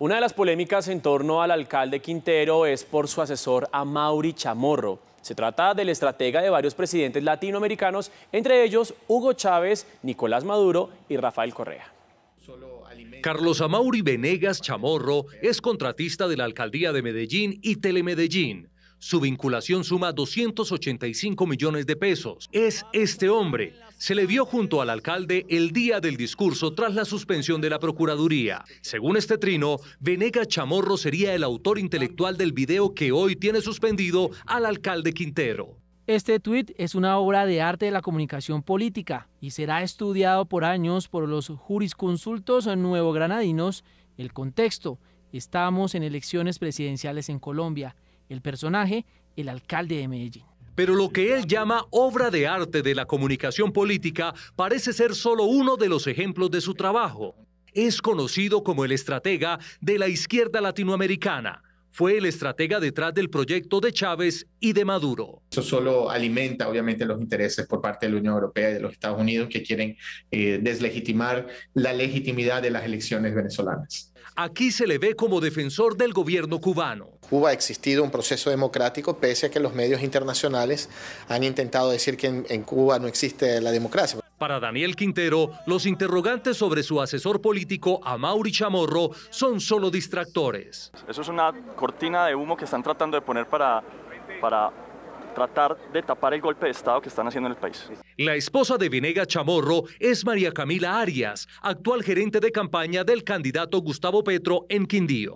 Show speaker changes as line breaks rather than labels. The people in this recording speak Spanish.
Una de las polémicas en torno al alcalde Quintero es por su asesor Amauri Chamorro. Se trata del estratega de varios presidentes latinoamericanos, entre ellos Hugo Chávez, Nicolás
Maduro y Rafael Correa. Carlos Amauri Venegas Chamorro es contratista de la alcaldía de Medellín y Telemedellín su vinculación suma 285 millones de pesos. Es este hombre. Se le vio junto al alcalde el día del discurso tras la suspensión de la Procuraduría. Según este trino, Venega Chamorro sería el autor intelectual del video que hoy tiene suspendido al alcalde Quintero.
Este tuit es una obra de arte de la comunicación política y será estudiado por años por los jurisconsultos nuevo granadinos. El contexto, estamos en elecciones presidenciales en Colombia el personaje, el alcalde de Medellín.
Pero lo que él llama obra de arte de la comunicación política parece ser solo uno de los ejemplos de su trabajo. Es conocido como el estratega de la izquierda latinoamericana fue el estratega detrás del proyecto de Chávez y de Maduro.
Eso solo alimenta, obviamente, los intereses por parte de la Unión Europea y de los Estados Unidos que quieren eh, deslegitimar la legitimidad de las elecciones venezolanas.
Aquí se le ve como defensor del gobierno cubano.
Cuba ha existido un proceso democrático pese a que los medios internacionales han intentado decir que en Cuba no existe la democracia.
Para Daniel Quintero, los interrogantes sobre su asesor político Amauri Chamorro son solo distractores. Eso es una cortina de humo que están tratando de poner para, para tratar de tapar el golpe de Estado que están haciendo en el país. La esposa de Vinega Chamorro es María Camila Arias, actual gerente de campaña del candidato Gustavo Petro en Quindío.